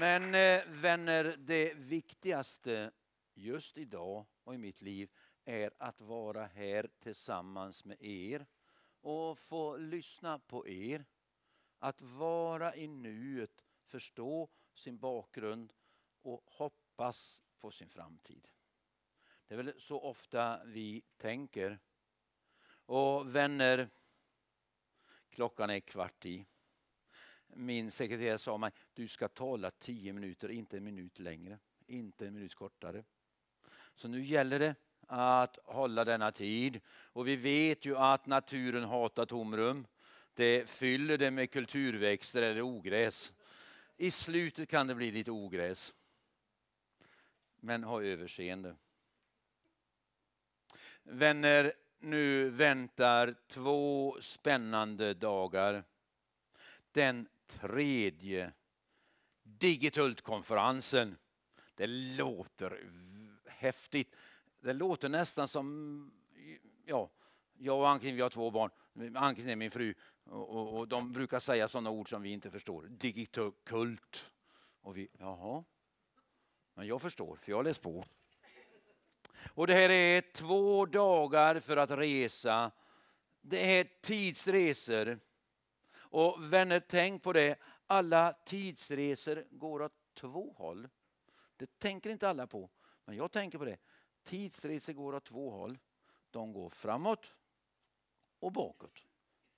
Men eh, vänner, det viktigaste just idag och i mitt liv är att vara här tillsammans med er och få lyssna på er. Att vara i nuet, förstå sin bakgrund och hoppas på sin framtid. Det är väl så ofta vi tänker. Och vänner, klockan är kvart i min sekreterare sa mig, du ska tala tio minuter, inte en minut längre, inte en minut kortare. Så nu gäller det att hålla denna tid. Och vi vet ju att naturen hatar tomrum. Det fyller det med kulturväxter eller ogräs. I slutet kan det bli lite ogräs. Men ha överseende. Vänner, nu väntar två spännande dagar. Den tredje Digitultkonferensen. Det låter häftigt. Det låter nästan som, ja, jag och ann vi har två barn. ann är min fru och, och, de brukar säga sådana ord som vi inte förstår. Digitulkult. Och vi, jaha. Men jag förstår, för jag har läst på. Och det här är två dagar för att resa. Det är tidsresor och vänner, tänk på det. Alla tidsresor går åt två håll. Det tänker inte alla på, men jag tänker på det. Tidsresor går åt två håll. De går framåt och bakåt.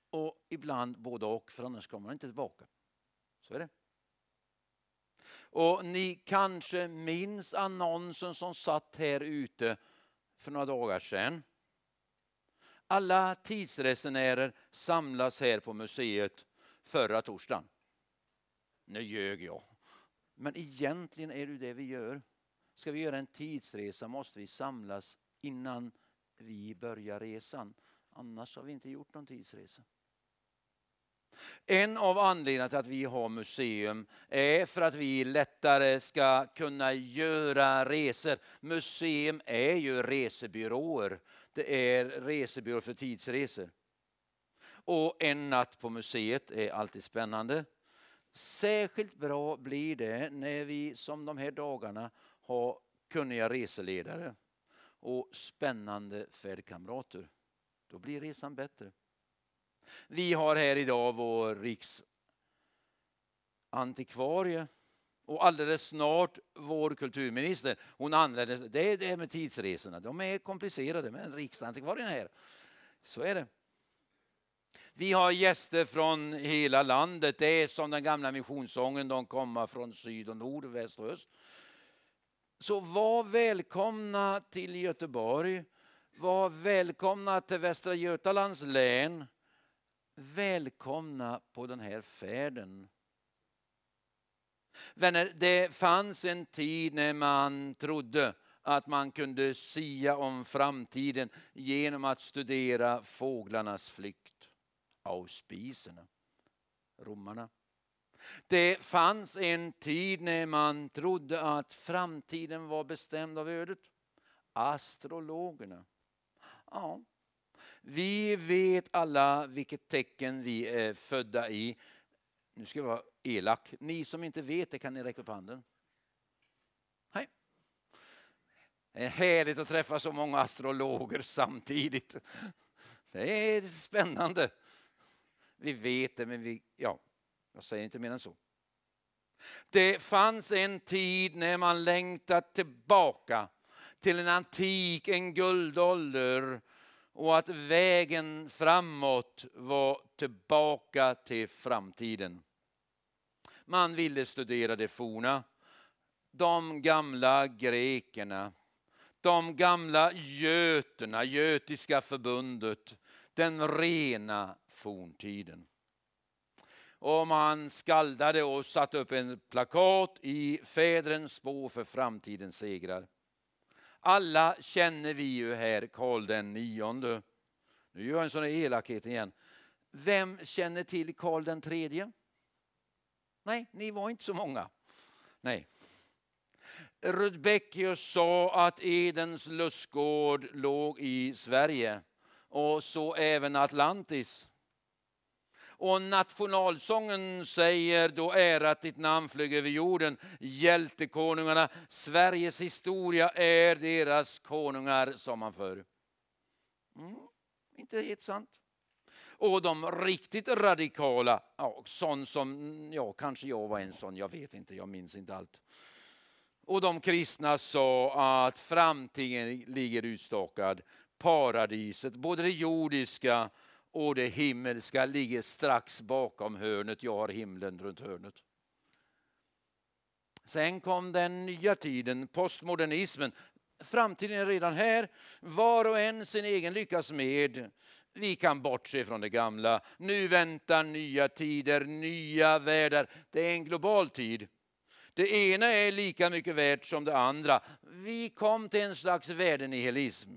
Och ibland både och, för annars kommer man inte tillbaka. Så är det. Och ni kanske minns annonsen som satt här ute för några dagar sedan. Alla tidsresenärer samlas här på museet förra torsdagen. Nu ljög jag. Men egentligen är det det vi gör. Ska vi göra en tidsresa måste vi samlas innan vi börjar resan. Annars har vi inte gjort någon tidsresa. En av anledningarna till att vi har museum är för att vi lättare ska kunna göra resor. Museum är ju resebyråer det är resebyrå för tidsresor. Och en natt på museet är alltid spännande. Särskilt bra blir det när vi som de här dagarna har kunniga reseledare och spännande färdkamrater. Då blir resan bättre. Vi har här idag vår riksantikvarie och alldeles snart vår kulturminister, hon använder det är det med tidsresorna, de är komplicerade, men riksantikvarien är här. Så är det. Vi har gäster från hela landet. Det är som den gamla missionssången, de kommer från syd och nord, väst och öst. Så var välkomna till Göteborg. Var välkomna till Västra Götalands län. Välkomna på den här färden. Vänner, det fanns en tid när man trodde att man kunde sia om framtiden genom att studera fåglarnas flykt, auspiserna, romarna. Det fanns en tid när man trodde att framtiden var bestämd av ödet. Astrologerna. Ja, vi vet alla vilket tecken vi är födda i. Nu ska jag vara elak. Ni som inte vet det kan ni räcka upp handen. Hej. Det är härligt att träffa så många astrologer samtidigt. Det är spännande. Vi vet det, men vi, ja, jag säger inte mer än så. Det fanns en tid när man längtat tillbaka till en antik, en guldålder och att vägen framåt var tillbaka till framtiden. Man ville studera det forna. De gamla grekerna, de gamla göterna, götiska förbundet, den rena forntiden. Och man skaldade och satte upp en plakat i fädrens spår för framtidens segrar. Alla känner vi ju här Karl den nionde. Nu gör jag en sån elakhet igen. Vem känner till Karl den tredje? Nej, ni var inte så många. Nej. Rudbeckius sa att Edens lustgård låg i Sverige och så även Atlantis. Och nationalsången säger då ärat ditt namn flög över jorden. Hjältekonungarna, Sveriges historia är deras konungar, sa man förr. Mm, inte helt sant. Och de riktigt radikala, ja, sån som, ja kanske jag var en sån, jag vet inte, jag minns inte allt. Och de kristna sa att framtiden ligger utstakad. Paradiset, både det jordiska och det himmelska ligger strax bakom hörnet. Jag har himlen runt hörnet. Sen kom den nya tiden, postmodernismen. Framtiden är redan här. Var och en sin egen lyckas med. Vi kan bortse från det gamla. Nu väntar nya tider, nya världar. Det är en global tid. Det ena är lika mycket värt som det andra. Vi kom till en slags värdenihilism.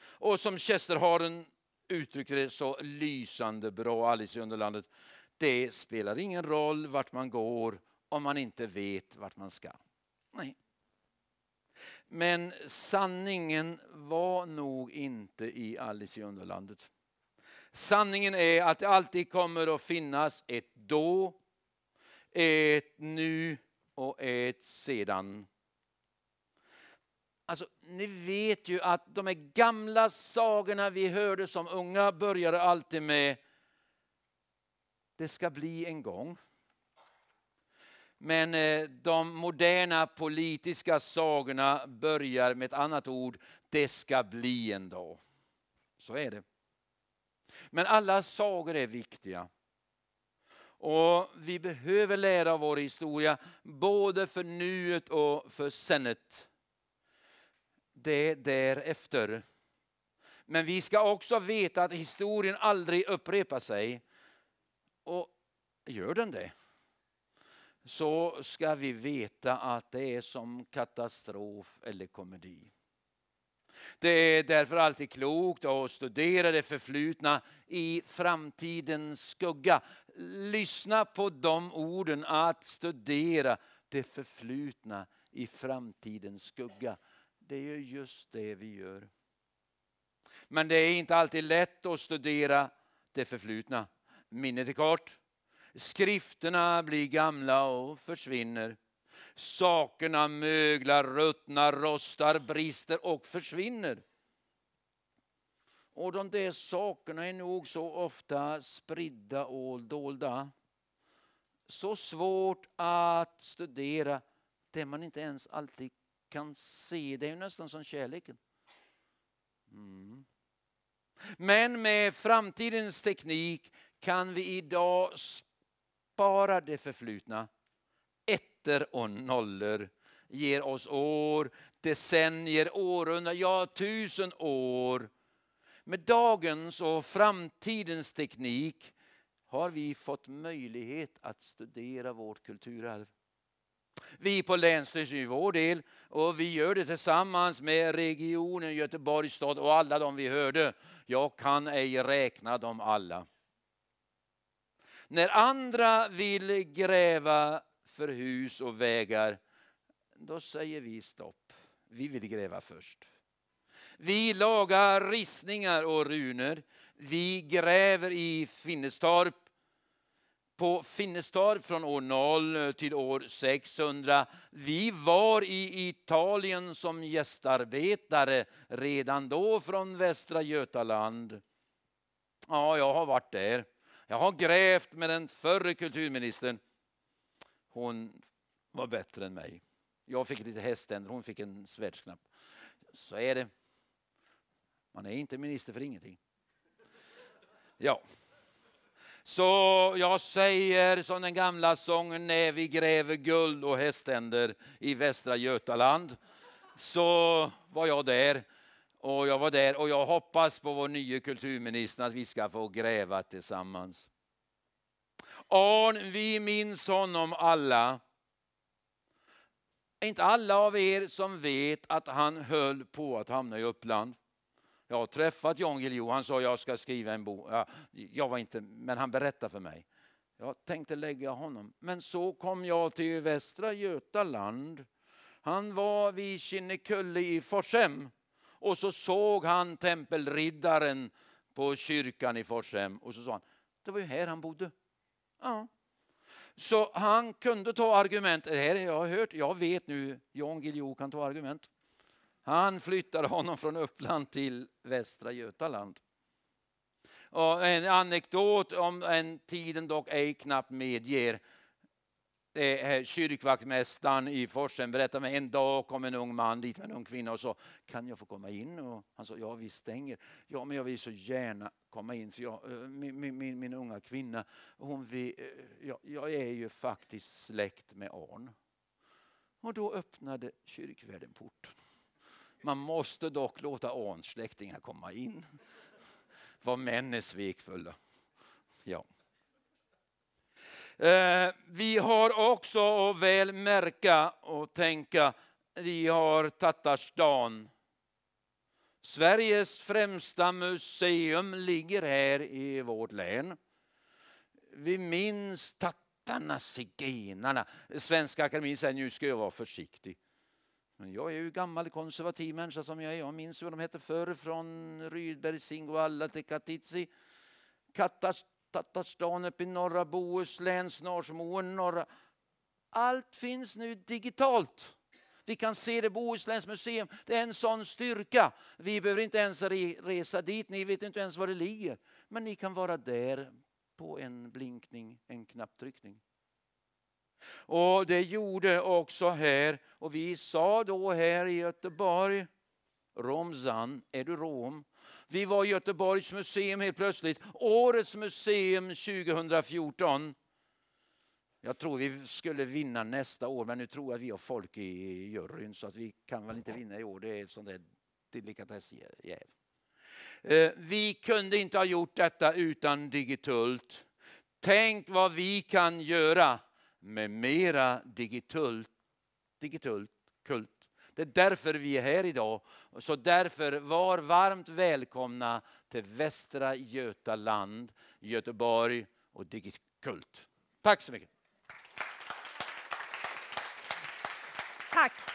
Och som Chesterharen uttryckte det så lysande bra, Alice i Underlandet. Det spelar ingen roll vart man går om man inte vet vart man ska. Nej. Men sanningen var nog inte i Alice i Underlandet. Sanningen är att det alltid kommer att finnas ett då, ett nu och ett sedan. Alltså, ni vet ju att de här gamla sagorna vi hörde som unga började alltid med det ska bli en gång. Men eh, de moderna politiska sagorna börjar med ett annat ord. Det ska bli en dag. Så är det. Men alla sagor är viktiga. Och Vi behöver lära av vår historia, både för nuet och för senet. Det därefter. Men vi ska också veta att historien aldrig upprepar sig. Och gör den det? så ska vi veta att det är som katastrof eller komedi. Det är därför alltid klokt att studera det förflutna i framtidens skugga. Lyssna på de orden, att studera det förflutna i framtidens skugga. Det är just det vi gör. Men det är inte alltid lätt att studera det förflutna. Minnet är kort. Skrifterna blir gamla och försvinner. Sakerna möglar, ruttnar, rostar, brister och försvinner. Och de där sakerna är nog så ofta spridda och dolda. Så svårt att studera det man inte ens alltid kan se. Det är ju nästan som kärleken. Mm. Men med framtidens teknik kan vi idag bara det förflutna, ettor och nollor, ger oss år, decennier, århundraden, ja tusen år. Med dagens och framtidens teknik har vi fått möjlighet att studera vårt kulturarv. Vi på Länsstyrelsen i vår del och vi gör det tillsammans med regionen Göteborgs stad och alla de vi hörde. Jag kan ej räkna dem alla. När andra vill gräva för hus och vägar, då säger vi stopp. Vi vill gräva först. Vi lagar ristningar och runor. Vi gräver i Finnestorp. På Finnestorp från år 0 till år 600. Vi var i Italien som gästarbetare redan då från Västra Götaland. Ja, jag har varit där. Jag har grävt med den förre kulturministern. Hon var bättre än mig. Jag fick lite häständer, hon fick en svärdsknapp. Så är det. Man är inte minister för ingenting. Ja. Så jag säger som den gamla sången När vi gräver guld och häständer i Västra Götaland. Så var jag där och jag var där och jag hoppas på vår nye kulturminister att vi ska få gräva tillsammans. Arn, vi minns honom alla. Inte alla av er som vet att han höll på att hamna i Uppland. Jag har träffat Jan Guillou, han sa jag ska skriva en bok. Jag var inte, men han berättade för mig. Jag tänkte lägga honom. Men så kom jag till Västra Götaland. Han var vid Kinnekulle i Forshem och så såg han tempelriddaren på kyrkan i Forshem och så sa han, det var ju här han bodde. Ja. Så han kunde ta argument, det här har jag hört, jag vet nu, Jan Guillou kan ta argument. Han flyttade honom från Uppland till Västra Götaland. Och en anekdot om en tiden dock ej knappt medger Eh, eh, kyrkvaktmästaren i Forsen berättade mig en dag kom en ung man dit med en ung kvinna och sa kan jag få komma in? Och han sa ja vi stänger. Ja men jag vill så gärna komma in för jag, eh, min, min, min, unga kvinna hon vill, eh, jag, jag är ju faktiskt släkt med Arn. Och då öppnade kyrkvärden porten. Man måste dock låta Arns släktingar komma in. Vad män är svekfulla. Ja. Eh, vi har också att väl märka och tänka, vi har Tatarstan. Sveriges främsta museum ligger här i vårt län. Vi minns tattarna, zigenarna. Svenska akademin säger nu ska jag vara försiktig. Men jag är ju gammal konservativ människa som jag är. Jag minns hur de hette förr från Rydberg, Singoalla till Katitzi. Katas Tattarstaden uppe i norra Bohuslän, Snarsmoen, norra. Allt finns nu digitalt. Vi kan se det i Bohusläns museum. Det är en sån styrka. Vi behöver inte ens resa dit. Ni vet inte ens var det ligger. Men ni kan vara där på en blinkning, en knapptryckning. Och det gjorde också här. Och vi sa då här i Göteborg Romsan, är du rom? Vi var i Göteborgs museum helt plötsligt. Årets museum 2014. Jag tror vi skulle vinna nästa år, men nu tror jag vi har folk i juryn så att vi kan väl inte vinna i år. Det är sån där delikatessjäv. Eh, vi kunde inte ha gjort detta utan Digitult. Tänk vad vi kan göra med mera Digitult. Digitult. Kult. Det är därför vi är här idag. Så därför, var varmt välkomna till Västra Götaland, Göteborg och Digikult. Tack så mycket. Tack.